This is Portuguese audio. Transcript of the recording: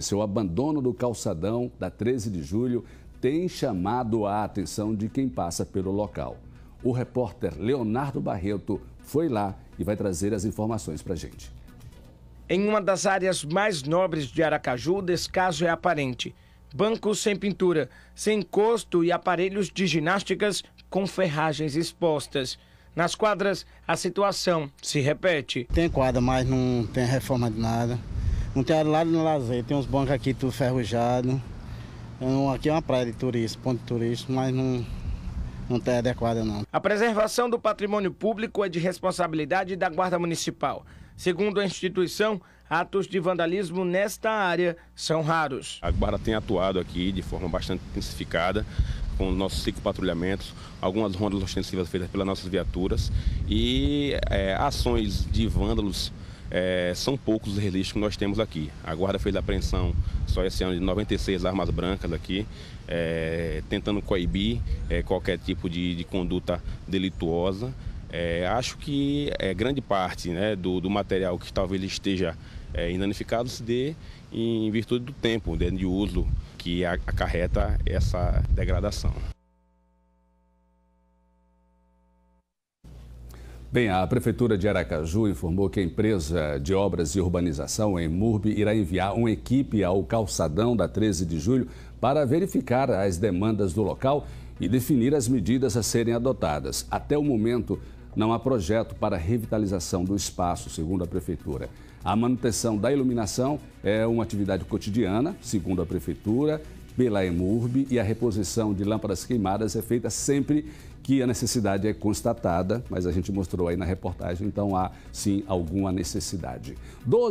Seu O abandono do calçadão da 13 de julho tem chamado a atenção de quem passa pelo local. O repórter Leonardo Barreto foi lá e vai trazer as informações para a gente. Em uma das áreas mais nobres de Aracaju, o descaso é aparente. Bancos sem pintura, sem encosto e aparelhos de ginásticas com ferragens expostas. Nas quadras, a situação se repete. Tem quadra, mas não tem reforma de nada. Não tem lado no lazer, tem uns bancos aqui tudo ferrujado. Então, aqui é uma praia de turismo, ponto de turismo, mas não, não tem adequada não. A preservação do patrimônio público é de responsabilidade da Guarda Municipal. Segundo a instituição, atos de vandalismo nesta área são raros. A Guarda tem atuado aqui de forma bastante intensificada com nossos cinco patrulhamentos, algumas rondas ostensivas feitas pelas nossas viaturas e é, ações de vândalos é, são poucos os registros que nós temos aqui. A guarda fez a apreensão só esse ano de 96 armas brancas aqui, é, tentando coibir é, qualquer tipo de, de conduta delituosa. É, acho que é, grande parte né, do, do, material que talvez esteja é, inanificado se dê em virtude do tempo de uso que acarreta essa degradação. Bem, a Prefeitura de Aracaju informou que a empresa de obras e urbanização em Murbe irá enviar uma equipe ao calçadão da 13 de julho para verificar as demandas do local e definir as medidas a serem adotadas. Até o momento, não há projeto para revitalização do espaço, segundo a prefeitura. A manutenção da iluminação é uma atividade cotidiana, segundo a prefeitura, pela EMURB, e a reposição de lâmpadas queimadas é feita sempre que a necessidade é constatada, mas a gente mostrou aí na reportagem, então há sim alguma necessidade. 12